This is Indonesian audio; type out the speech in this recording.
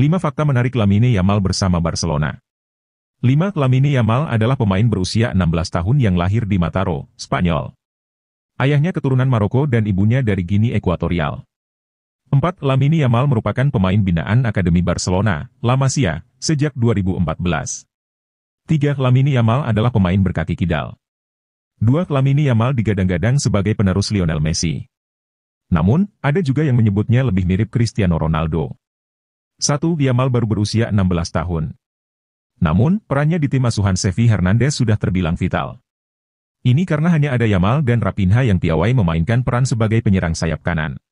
5 fakta menarik Lamine Yamal bersama Barcelona. 5. Lamine Yamal adalah pemain berusia 16 tahun yang lahir di Mataro, Spanyol. Ayahnya keturunan Maroko dan ibunya dari Gini Ekuatorial. 4. Lamine Yamal merupakan pemain binaan Akademi Barcelona, La Masia, sejak 2014. 3. Lamine Yamal adalah pemain berkaki kidal. 2. Lamine Yamal digadang-gadang sebagai penerus Lionel Messi. Namun, ada juga yang menyebutnya lebih mirip Cristiano Ronaldo. Satu, Yamal baru berusia 16 tahun. Namun, perannya di tim asuhan Sevi Hernandez sudah terbilang vital. Ini karena hanya ada Yamal dan Rapinha yang piawai memainkan peran sebagai penyerang sayap kanan.